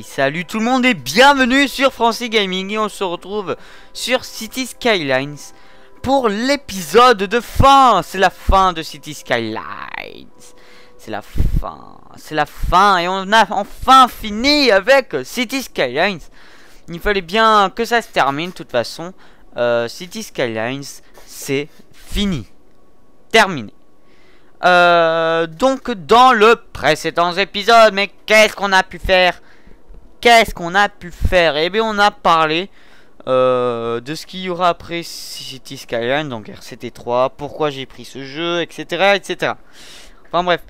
salut tout le monde et bienvenue sur Francie Gaming et on se retrouve sur City Skylines pour l'épisode de fin. C'est la fin de City Skylines. C'est la fin, c'est la fin et on a enfin fini avec City Skylines. Il fallait bien que ça se termine de toute façon. Euh, City Skylines, c'est fini. Terminé. Euh, donc dans le précédent épisode, mais qu'est-ce qu'on a pu faire qu'est-ce qu'on a pu faire Eh bien, on a parlé euh, de ce qu'il y aura après City Skyline, donc RCT3, pourquoi j'ai pris ce jeu, etc., etc. Enfin bref.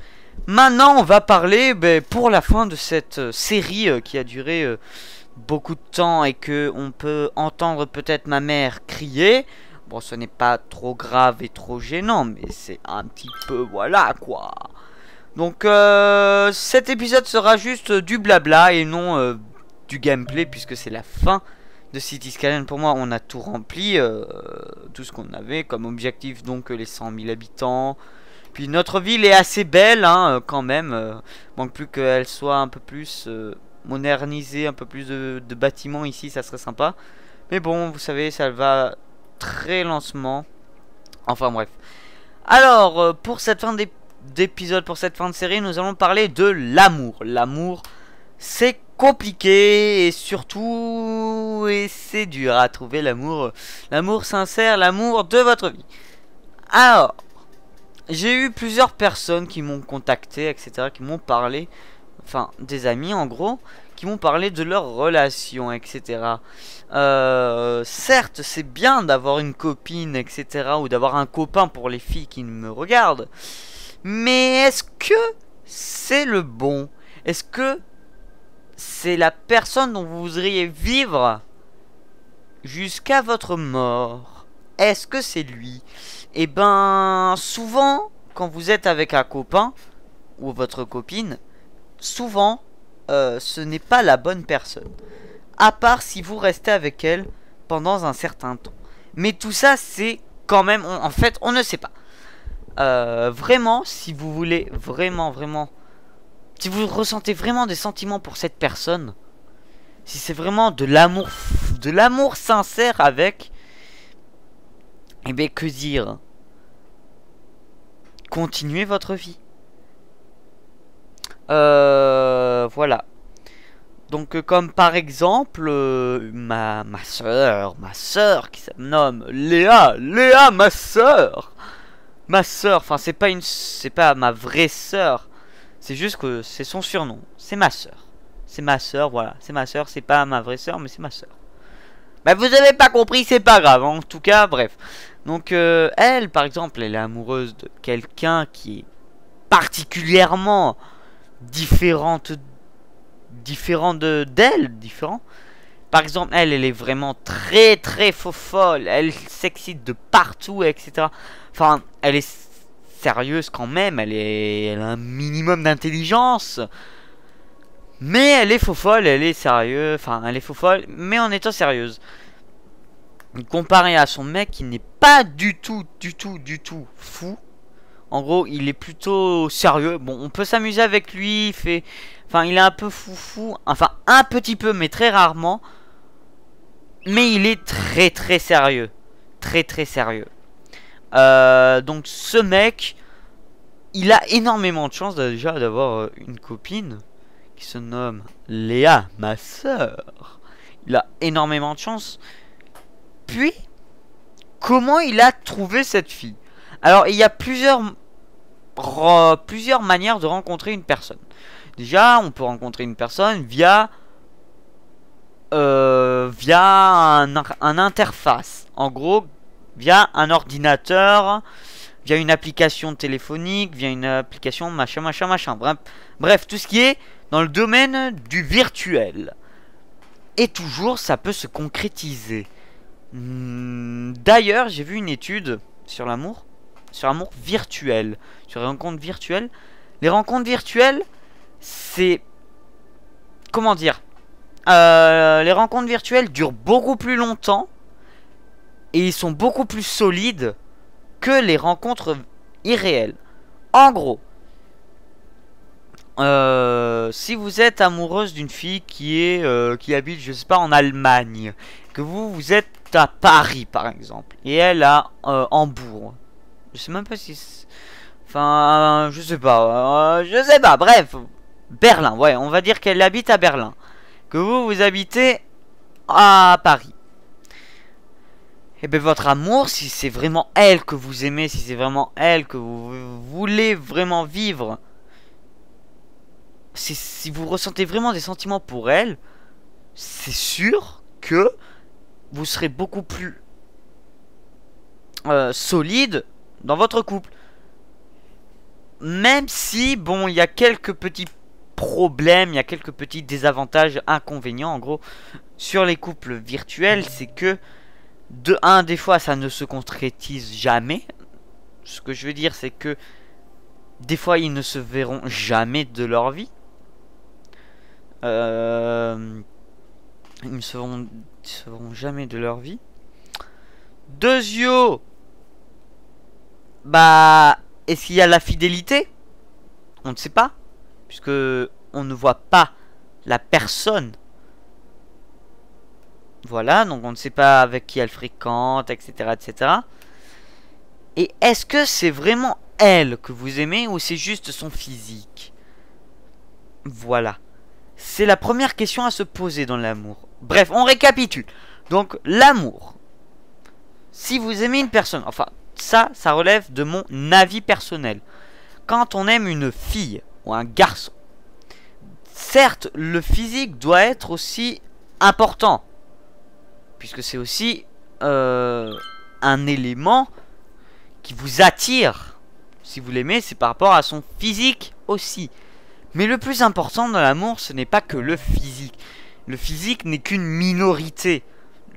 Maintenant, on va parler ben, pour la fin de cette euh, série euh, qui a duré beaucoup de temps et que on peut entendre peut-être ma mère crier. Bon, ce n'est pas trop grave et trop gênant, mais c'est un petit peu voilà quoi. Donc euh, cet épisode sera juste euh, du blabla et non euh, du gameplay puisque c'est la fin de City Skyline. Pour moi, on a tout rempli, tout ce qu'on avait comme objectif, donc les 100 000 habitants. Puis notre ville est assez belle hein, quand même. manque plus qu'elle soit un peu plus modernisée, un peu plus de, bâtiments ici, ça serait sympa. Mais bon, vous savez, ça va très lancement Enfin bref. Alors, pour cette fin d'épisode d'épisode pour cette fin de série, nous allons parler de l'amour. L'amour, c'est compliqué et surtout, et c'est dur à trouver l'amour, l'amour sincère, l'amour de votre vie. Alors, j'ai eu plusieurs personnes qui m'ont contacté, etc., qui m'ont parlé, enfin des amis en gros, qui m'ont parlé de leur relation, etc. Euh, certes, c'est bien d'avoir une copine, etc., ou d'avoir un copain pour les filles qui me regardent, mais est-ce que c'est le bon Est-ce que c'est la personne dont vous voudriez vivre jusqu'à votre mort Est-ce que c'est lui Eh ben, souvent, quand vous êtes avec un copain ou votre copine, souvent, euh, ce n'est pas la bonne personne. À part si vous restez avec elle pendant un certain temps. Mais tout ça, c'est quand même... en fait, on ne sait pas. Euh, vraiment, si vous voulez vraiment, vraiment, si vous ressentez vraiment des sentiments pour cette personne, si c'est vraiment de l'amour, de l'amour sincère avec, et eh bien que dire Continuez votre vie. Euh, voilà. Donc euh, comme par exemple ma, ma soeur, ma soeur qui se nomme Léa, Léa ma soeur ma soeur, enfin c'est pas une, c'est pas ma vraie soeur, c'est juste que c'est son surnom, c'est ma soeur, c'est ma soeur, voilà, c'est ma soeur, c'est pas ma vraie soeur, mais c'est ma soeur. Mais bah, vous avez pas compris, c'est pas grave, en tout cas, bref. Donc euh, elle, par exemple, elle est amoureuse de quelqu'un qui est particulièrement différente, différent de d'elle, différent. Par exemple, elle, elle est vraiment très très faux folle. Elle s'excite de partout, etc. Enfin, elle est sérieuse quand même. Elle, est... elle a un minimum d'intelligence. Mais elle est faux folle, elle est sérieuse. Enfin, elle est faux folle, mais en étant sérieuse. Comparé à son mec il n'est pas du tout, du tout, du tout fou. En gros, il est plutôt sérieux. Bon, on peut s'amuser avec lui. Enfin, il est un peu fou-fou. Enfin, un petit peu, mais très rarement. Mais il est très très sérieux. Très très sérieux. Euh, donc ce mec, il a énormément de chance déjà d'avoir euh, une copine qui se nomme Léa, ma soeur. Il a énormément de chance. Puis, comment il a trouvé cette fille Alors, il y a plusieurs, plusieurs manières de rencontrer une personne. Déjà, on peut rencontrer une personne via euh, via un, interface. En gros, via un ordinateur, via une application téléphonique, via une application machin, machin, machin. Bref, bref, tout ce qui est dans le domaine du virtuel. Et toujours, ça peut se concrétiser. Hmm, d'ailleurs, j'ai vu une étude sur l'amour, sur l'amour virtuel, sur les rencontres virtuelles. Les rencontres virtuelles, c'est... Comment dire euh, les rencontres virtuelles durent beaucoup plus longtemps et ils sont beaucoup plus solides que les rencontres irréelles. En gros, euh, si vous êtes amoureuse d'une fille qui est euh, qui habite, je sais pas, en Allemagne, que vous vous êtes à Paris par exemple, et elle à Hambourg, je sais même pas si, enfin, je sais pas, je sais pas, bref, Berlin, ouais, on va dire qu'elle habite à Berlin que vous, vous habitez à Paris. Et eh bien votre amour, si c'est vraiment elle que vous aimez, si c'est vraiment elle que vous voulez vraiment vivre, si vous ressentez vraiment des sentiments pour elle, c'est sûr que vous serez beaucoup plus euh, solide dans votre couple. Même si, bon, il y a quelques petits il y a quelques petits désavantages, inconvénients en gros sur les couples virtuels, c'est que de un des fois ça ne se concrétise jamais. Ce que je veux dire c'est que des fois ils ne se verront jamais de leur vie. Euh, ils ne se verront, jamais de leur vie. Deuxièmement Bah, est-ce qu'il y a la fidélité On ne sait pas puisque on ne voit pas la personne. Voilà, donc on ne sait pas avec qui elle fréquente, etc. etc. Et est-ce que c'est vraiment elle que vous aimez ou c'est juste son physique Voilà. C'est la première question à se poser dans l'amour. Bref, on récapitule. Donc, l'amour. Si vous aimez une personne, enfin, ça, ça relève de mon avis personnel. Quand on aime une fille, ou un garçon. Certes, le physique doit être aussi important, puisque c'est aussi euh, un élément qui vous attire. Si vous l'aimez, c'est par rapport à son physique aussi. Mais le plus important dans l'amour, ce n'est pas que le physique. Le physique n'est qu'une minorité.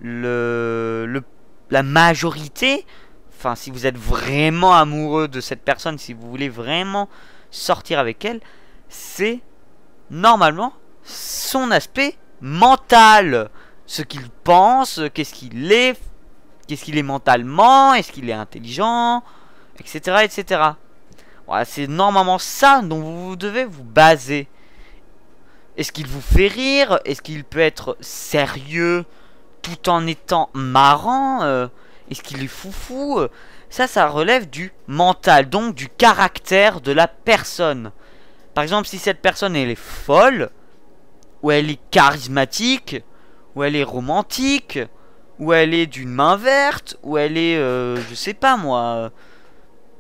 le, la majorité, enfin si vous êtes vraiment amoureux de cette personne, si vous voulez vraiment sortir avec elle, c'est normalement son aspect mental. Ce qu'il pense, qu'est-ce qu'il est, qu'est-ce qu'il est mentalement, est-ce qu'il est intelligent, etc. etc. Voilà, c'est normalement ça dont vous devez vous baser. Est-ce qu'il vous fait rire Est-ce qu'il peut être sérieux tout en étant marrant euh, Est-ce qu'il est foufou euh, ça, ça relève du mental, donc du caractère de la personne. Par exemple, si cette personne, elle est folle, ou elle est charismatique, ou elle est romantique, ou elle est d'une main verte, ou elle est, euh, je sais pas moi, euh,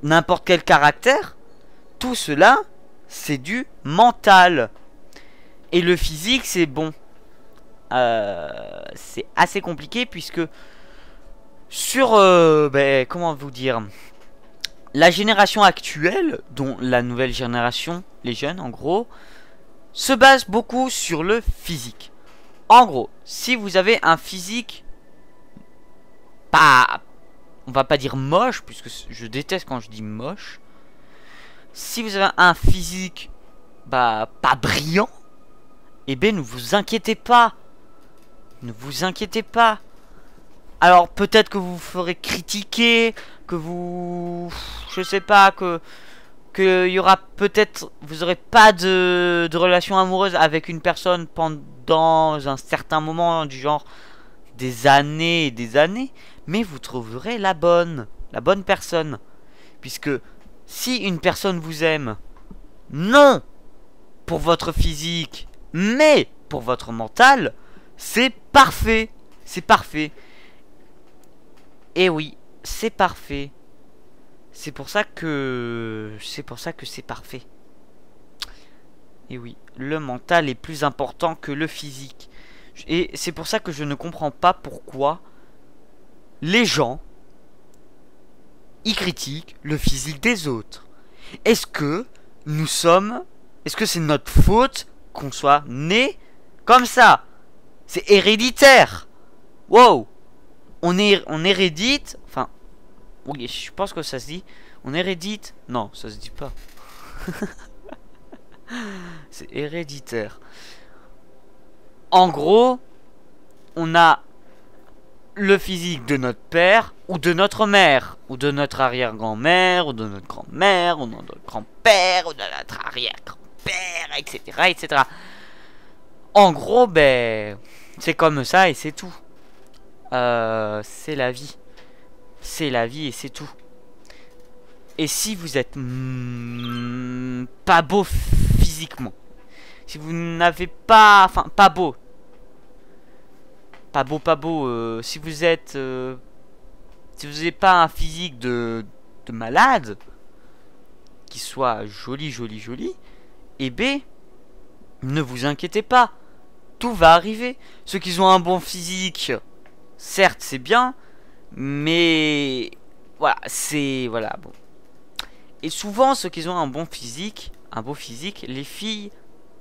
n'importe quel caractère, tout cela, c'est du mental. Et le physique, c'est bon. Euh, c'est assez compliqué puisque sur, euh, ben, comment vous dire, la génération actuelle, dont la nouvelle génération, les jeunes en gros, se base beaucoup sur le physique. En gros, si vous avez un physique pas, on va pas dire moche, puisque je déteste quand je dis moche. Si vous avez un physique bah, pas brillant, eh bien ne vous inquiétez pas. Ne vous inquiétez pas. Alors peut-être que vous vous ferez critiquer, que vous... Je sais pas, que... Qu'il y aura peut-être... Vous aurez pas de, de relation amoureuse avec une personne pendant un certain moment, du genre des années et des années. Mais vous trouverez la bonne, la bonne personne. Puisque si une personne vous aime, non pour votre physique, mais pour votre mental, c'est parfait. C'est parfait. Et eh oui, c'est parfait. C'est pour ça que... C'est pour ça que c'est parfait. Et eh oui, le mental est plus important que le physique. Et c'est pour ça que je ne comprends pas pourquoi les gens y critiquent le physique des autres. Est-ce que nous sommes... Est-ce que c'est notre faute qu'on soit né comme ça C'est héréditaire Wow on, est, on hérédite, enfin, oui, je pense que ça se dit, on hérédite, non, ça se dit pas. C'est héréditaire. En gros, on a le physique de notre père ou de notre mère ou de notre arrière-grand-mère ou de notre grand-mère ou de notre grand-père ou de notre arrière-grand-père, etc., etc. En gros, ben, c'est comme ça et c'est tout. Euh, c'est la vie. C'est la vie et c'est tout. Et si vous êtes pas beau physiquement, si vous n'avez pas, enfin pas beau, pas beau, pas beau, euh, si vous êtes, euh, si vous n'avez pas un physique de, de malade, qui soit joli, joli, joli, et eh B, ben, ne vous inquiétez pas, tout va arriver. Ceux qui ont un bon physique, certes c'est bien, mais voilà, c'est voilà bon. Et souvent ceux qui ont un bon physique, un beau physique, les filles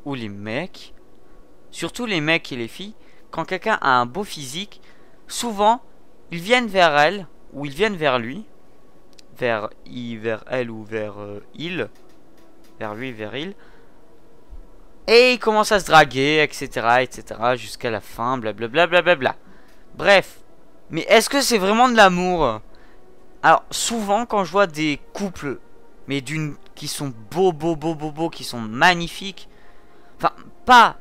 ou les mecs, surtout les mecs et les filles, quand quelqu'un a un beau physique, souvent ils viennent vers elle ou ils viennent vers lui, vers il, vers elle ou vers euh, il, vers lui, vers il. Et ils commencent à se draguer, etc., etc., jusqu'à la fin, blablabla, blablabla. Bref. Mais est-ce que c'est vraiment de l'amour Alors, souvent, quand je vois des couples, mais d'une qui sont beaux, beaux, beaux, beaux, beaux, qui sont magnifiques. Enfin, pas,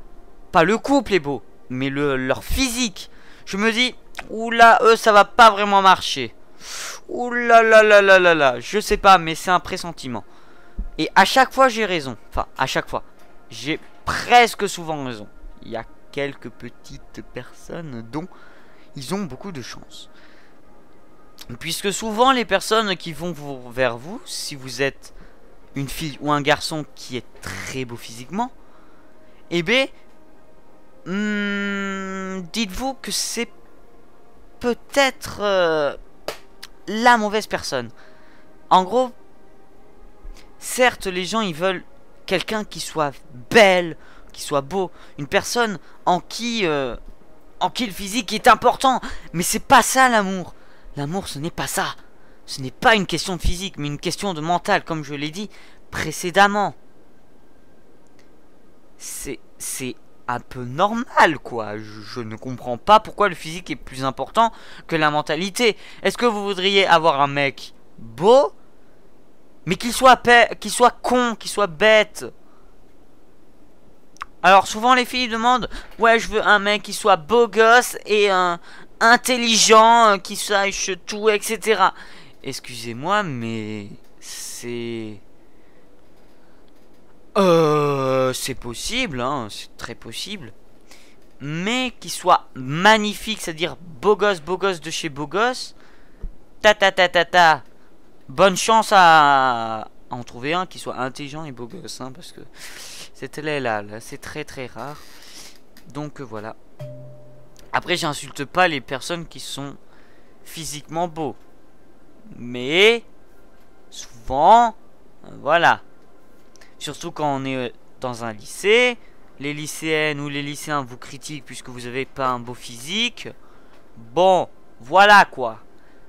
pas le couple est beau, mais le, leur physique. Je me dis, oula, eux, ça va pas vraiment marcher. Oula, là, là, là, là, là, je sais pas, mais c'est un pressentiment. Et à chaque fois, j'ai raison. Enfin, à chaque fois, j'ai presque souvent raison. Il y a quelques petites personnes dont ils ont beaucoup de chance. Puisque souvent les personnes qui vont vers vous, si vous êtes une fille ou un garçon qui est très beau physiquement, eh bien, hmm, dites-vous que c'est peut-être euh, la mauvaise personne. En gros, certes les gens ils veulent quelqu'un qui soit belle, qui soit beau, une personne en qui... Euh, en le physique est important. Mais c'est pas ça l'amour. L'amour, ce n'est pas ça. Ce n'est pas une question de physique, mais une question de mental, comme je l'ai dit précédemment. C'est... c'est un peu normal, quoi. Je, ne comprends pas pourquoi le physique est plus important que la mentalité. Est-ce que vous voudriez avoir un mec beau, mais qu'il soit, qu'il soit con, qu'il soit bête alors souvent les filles demandent Ouais je veux un mec qui soit beau gosse et intelligent, euh, qui sache tout, etc. Excusez-moi mais c'est... Euh, c'est possible, hein, c'est très possible. Mais qui soit magnifique, c'est-à-dire beau gosse, beau gosse de chez beau gosse. Ta ta ta ta ta. Bonne chance à, en trouver un qui soit intelligent et beau gosse, hein, parce que c'était là, là, c'est très très rare. Donc euh, voilà. Après, j'insulte pas les personnes qui sont physiquement beaux. Mais, souvent, voilà. Surtout quand on est euh, dans un lycée, les lycéennes ou les lycéens vous critiquent puisque vous avez pas un beau physique. Bon, voilà quoi.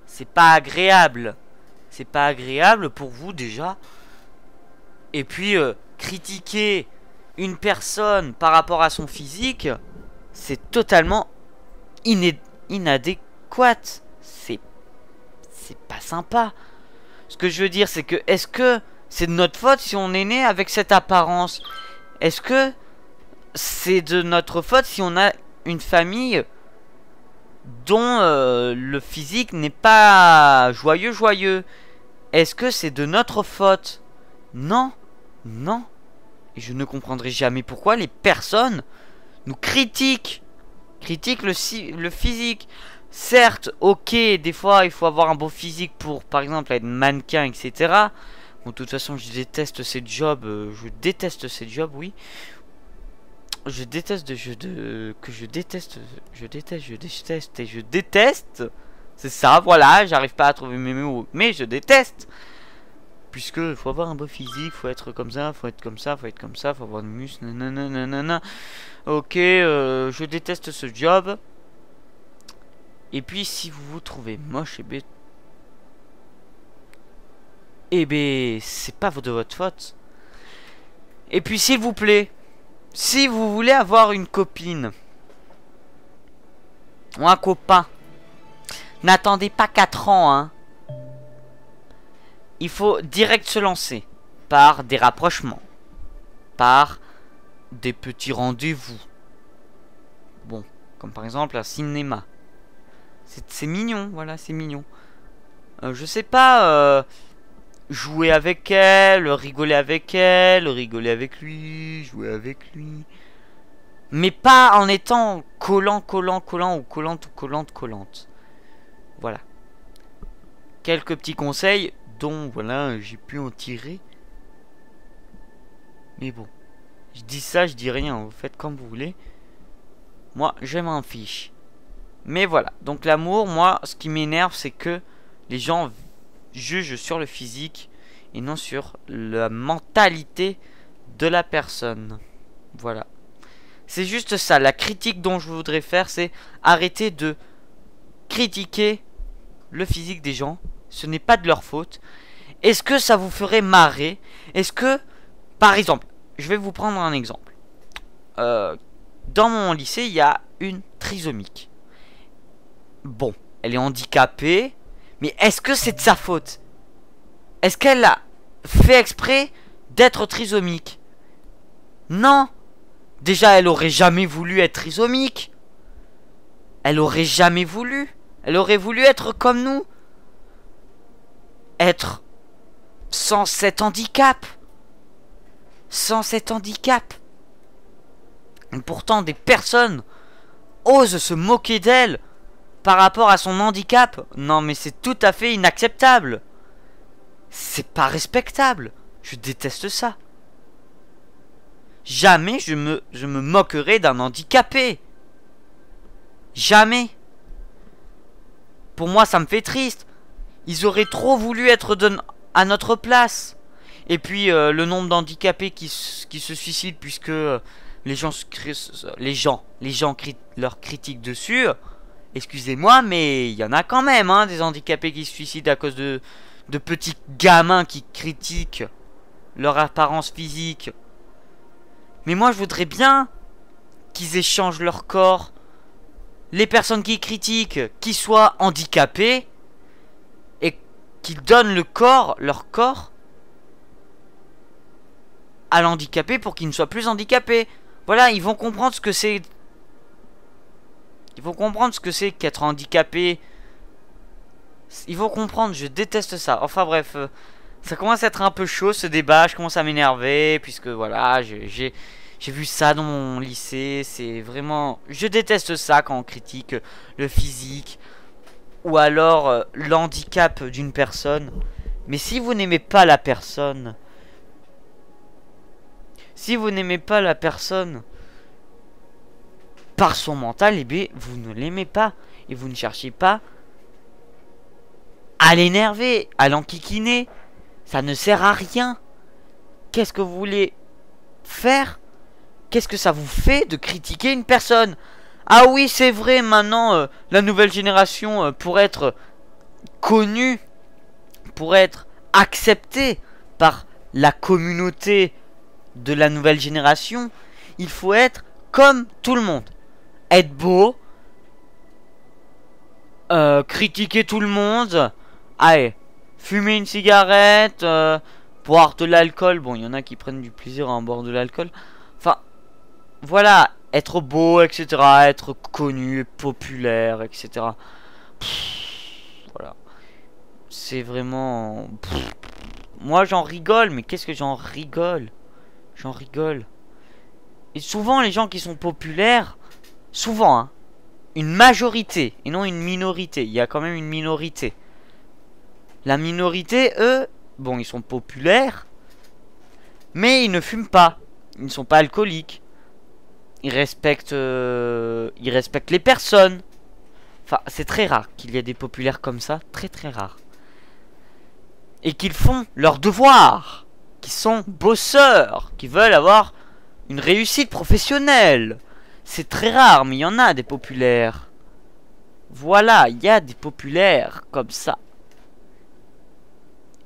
C'est pas agréable c'est pas agréable pour vous déjà. Et puis, euh, critiquer une personne par rapport à son physique, c'est totalement inadéquat. C'est c'est pas sympa. Ce que je veux dire, c'est que est-ce que c'est de notre faute si on est né avec cette apparence Est-ce que c'est de notre faute si on a une famille dont euh, le physique n'est pas joyeux joyeux. Est-ce que c'est de notre faute Non, non. Et je ne comprendrai jamais pourquoi les personnes nous critiquent. Critiquent le, le physique. Certes, ok, des fois il faut avoir un beau physique pour par exemple être mannequin, etc. Bon, de toute façon, je déteste ces jobs. Euh, je déteste ces jobs, oui je déteste de jeu de que je déteste, je déteste, je déteste et je déteste. C'est ça, voilà, j'arrive pas à trouver mes mots, mais je déteste. Puisque faut avoir un beau physique, faut être comme ça, faut être comme ça, faut être comme ça, faut avoir de muscles, nanana. Ok, euh, je déteste ce job. Et puis si vous vous trouvez moche et eh bête, eh ben c'est pas de votre faute. Et puis s'il vous plaît, si vous voulez avoir une copine ou un copain, n'attendez pas 4 ans. Hein. Il faut direct se lancer par des rapprochements, par des petits rendez-vous. Bon, comme par exemple un cinéma. C'est mignon, voilà, c'est mignon. Euh, je sais pas... Euh, jouer avec elle, rigoler avec elle, rigoler avec lui, jouer avec lui. Mais pas en étant collant, collant, collant ou collante ou collante, collante. Voilà. Quelques petits conseils dont, voilà, j'ai pu en tirer. Mais bon. Je dis ça, je dis rien. Vous faites comme vous voulez. Moi, je m'en fiche. Mais voilà. Donc l'amour, moi, ce qui m'énerve, c'est que les gens juge sur le physique et non sur la mentalité de la personne. Voilà. C'est juste ça. La critique dont je voudrais faire, c'est arrêter de critiquer le physique des gens. Ce n'est pas de leur faute. Est-ce que ça vous ferait marrer Est-ce que, par exemple, je vais vous prendre un exemple. Euh, dans mon lycée, il y a une trisomique. Bon, elle est handicapée, mais est-ce que c'est de sa faute Est-ce qu'elle a fait exprès d'être trisomique Non Déjà, elle aurait jamais voulu être trisomique. Elle aurait jamais voulu. Elle aurait voulu être comme nous. Être sans cet handicap. Sans cet handicap. Et pourtant, des personnes osent se moquer d'elle par rapport à son handicap. Non mais c'est tout à fait inacceptable. C'est pas respectable. Je déteste ça. Jamais je me, je moquerai d'un handicapé. Jamais. Pour moi, ça me fait triste. Ils auraient trop voulu être à notre place. Et puis, euh, le nombre d'handicapés qui, se suicident puisque euh, les gens, les gens, les gens crient, leur critiquent dessus. Excusez-moi, mais il y en a quand même, hein, des handicapés qui se suicident à cause de, de petits gamins qui critiquent leur apparence physique. Mais moi, je voudrais bien qu'ils échangent leur corps. Les personnes qui critiquent, qui soient handicapées, et qui donnent le corps, leur corps, à l'handicapé pour qu'il ne soit plus handicapé. Voilà, ils vont comprendre ce que c'est il faut comprendre ce que c'est qu'être handicapé. Il faut comprendre, je déteste ça. Enfin bref, euh, ça commence à être un peu chaud ce débat. Je commence à m'énerver puisque voilà, j'ai... J'ai vu ça dans mon lycée, c'est vraiment... Je déteste ça quand on critique le physique ou alors euh, l'handicap d'une personne. Mais si vous n'aimez pas la personne... Si vous n'aimez pas la personne, par son mental, et eh vous ne l'aimez pas. Et vous ne cherchez pas à l'énerver, à l'enquiquiner. Ça ne sert à rien. Qu'est-ce que vous voulez faire Qu'est-ce que ça vous fait de critiquer une personne Ah oui, c'est vrai, maintenant, euh, la nouvelle génération, euh, pour être connue, pour être acceptée par la communauté de la nouvelle génération, il faut être comme tout le monde être beau, euh, critiquer tout le monde, allez, fumer une cigarette, euh, boire de l'alcool. Bon, il y en a qui prennent du plaisir à en boire de l'alcool. Enfin, voilà, être beau, etc., être connu, populaire, etc. voilà. C'est vraiment... moi, j'en rigole, mais qu'est-ce que j'en rigole J'en rigole. Et souvent, les gens qui sont populaires, souvent, hein. une majorité et non une minorité. Il y a quand même une minorité. La minorité, eux, bon, ils sont populaires, mais ils ne fument pas. Ils ne sont pas alcooliques. Ils respectent, euh, ils respectent les personnes. Enfin, c'est très rare qu'il y ait des populaires comme ça, très très rare. Et qu'ils font leur devoir, qui sont bosseurs, qui veulent avoir une réussite professionnelle. C'est très rare, mais il y en a des populaires. Voilà, il y a des populaires comme ça.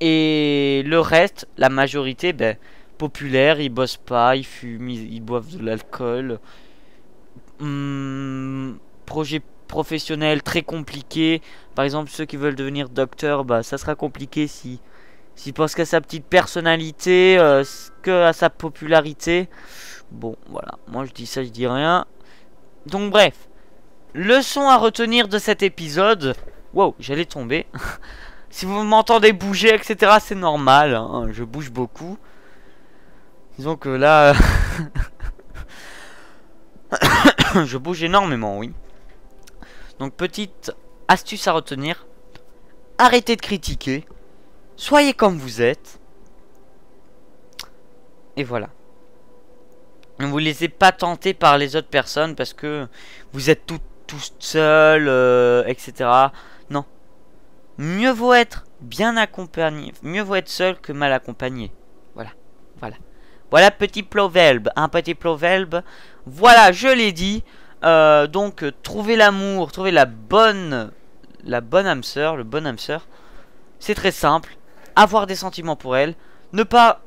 Et le reste, la majorité, ben, populaire, ils bossent pas, ils fument, ils, boivent de l'alcool. projets hmm, projet professionnel très compliqué. Par exemple, ceux qui veulent devenir docteur, bah, ça sera compliqué si si qu'à sa petite personnalité, qu'à euh, que à sa popularité. Bon, voilà. Moi, je dis ça, je dis rien. Donc, bref. Leçon à retenir de cet épisode. Wow, j'allais tomber. si vous m'entendez bouger, etc., c'est normal. Hein. Je bouge beaucoup. Disons que là... Euh, je bouge énormément, oui. Donc, petite astuce à retenir. Arrêtez de critiquer. Soyez comme vous êtes. Et voilà ne vous laissez pas tenter par les autres personnes parce que vous êtes tout, tout seul, euh, etc. Non. Mieux vaut être bien accompagné, mieux vaut être seul que mal accompagné. Voilà, voilà. Voilà petit proverbe, un petit proverbe. Voilà, je l'ai dit. Euh, donc trouver l'amour, trouver la bonne, la bonne âme sœur, le bon âme sœur. C'est très simple. Avoir des sentiments pour elle, ne pas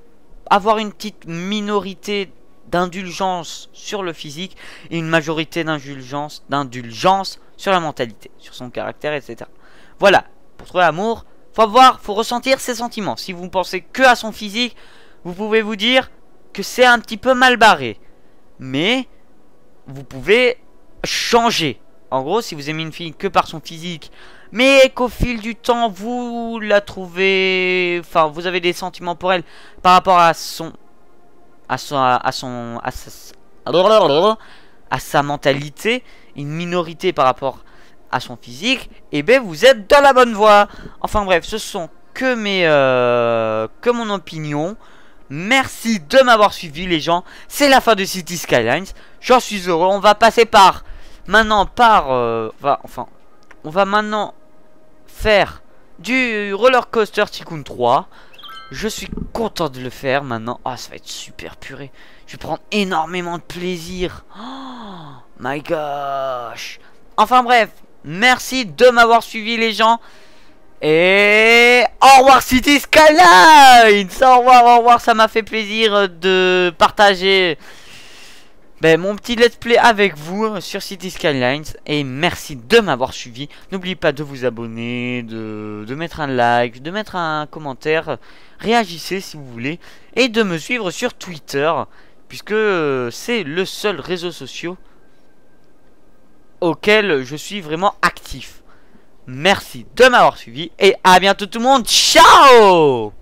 avoir une petite minorité d'indulgence sur le physique et une majorité d'indulgence d'indulgence sur la mentalité, sur son caractère, etc. Voilà, pour trouver l'amour, faut voir, faut ressentir ses sentiments. Si vous ne pensez que à son physique, vous pouvez vous dire que c'est un petit peu mal barré. Mais vous pouvez changer. En gros, si vous aimez une fille que par son physique, mais qu'au fil du temps vous la trouvez, enfin vous avez des sentiments pour elle par rapport à son à à, son, à sa, mentalité, une minorité par rapport à son physique, et eh ben vous êtes dans la bonne voie. Enfin bref, ce sont que mes, euh, que mon opinion. Merci de m'avoir suivi les gens. C'est la fin de City Skylines. J'en suis heureux. On va passer par maintenant par euh, va, enfin on va maintenant faire du roller coaster Tycoon 3. Je suis content de le faire maintenant. Ah, ça va être super puré Je vais prendre énormément de plaisir. Oh my gosh. Enfin bref, merci de m'avoir suivi les gens. Et au revoir City Skyline Au revoir, au revoir, ça m'a fait plaisir de partager ben, mon petit let's play avec vous sur City Skylines. Et merci de m'avoir suivi. N'oubliez pas de vous abonner, de, de, mettre un like, de mettre un commentaire. Réagissez si vous voulez. Et de me suivre sur Twitter. Puisque euh, c'est le seul réseau social auquel je suis vraiment actif. Merci de m'avoir suivi. Et à bientôt tout le monde. Ciao